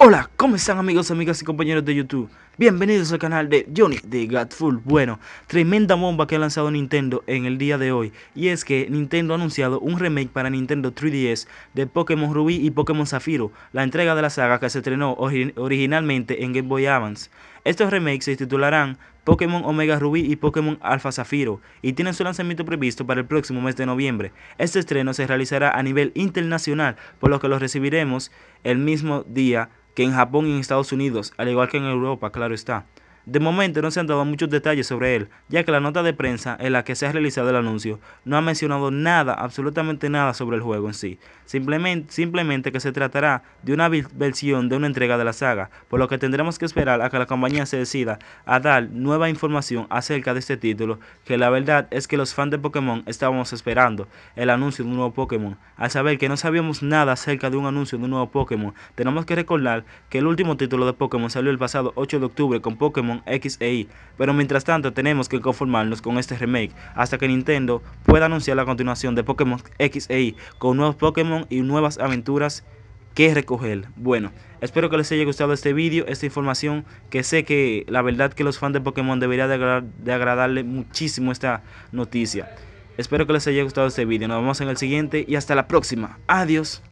Hola, ¿cómo están amigos, amigas y compañeros de YouTube? Bienvenidos al canal de Johnny de Godful. Bueno, tremenda bomba que ha lanzado Nintendo en el día de hoy. Y es que Nintendo ha anunciado un remake para Nintendo 3DS de Pokémon Rubí y Pokémon Zafiro, la entrega de la saga que se estrenó originalmente en Game Boy Advance. Estos remakes se titularán Pokémon Omega Rubí y Pokémon Alpha Zafiro y tienen su lanzamiento previsto para el próximo mes de noviembre. Este estreno se realizará a nivel internacional, por lo que los recibiremos el mismo día que en Japón y en Estados Unidos, al igual que en Europa, claro está. De momento no se han dado muchos detalles sobre él, ya que la nota de prensa en la que se ha realizado el anuncio no ha mencionado nada, absolutamente nada sobre el juego en sí, simplemente, que se tratará de una versión de una entrega de la saga, por lo que tendremos que esperar a que la compañía se decida a dar nueva información acerca de este título, que la verdad es que los fans de Pokémon estábamos esperando el anuncio de un nuevo Pokémon, al saber que no sabíamos nada acerca de un anuncio de un nuevo Pokémon, tenemos que recordar que el último título de Pokémon salió el pasado 8 de octubre con Pokémon XAI, e pero mientras tanto tenemos que conformarnos con este remake hasta que Nintendo pueda anunciar la continuación de Pokémon XEI con nuevos Pokémon y nuevas aventuras que recoger. Bueno, espero que les haya gustado este vídeo, esta información, que sé que la verdad que los fans de Pokémon debería de, de agradarle muchísimo esta noticia. Espero que les haya gustado este vídeo, nos vemos en el siguiente y hasta la próxima. Adiós.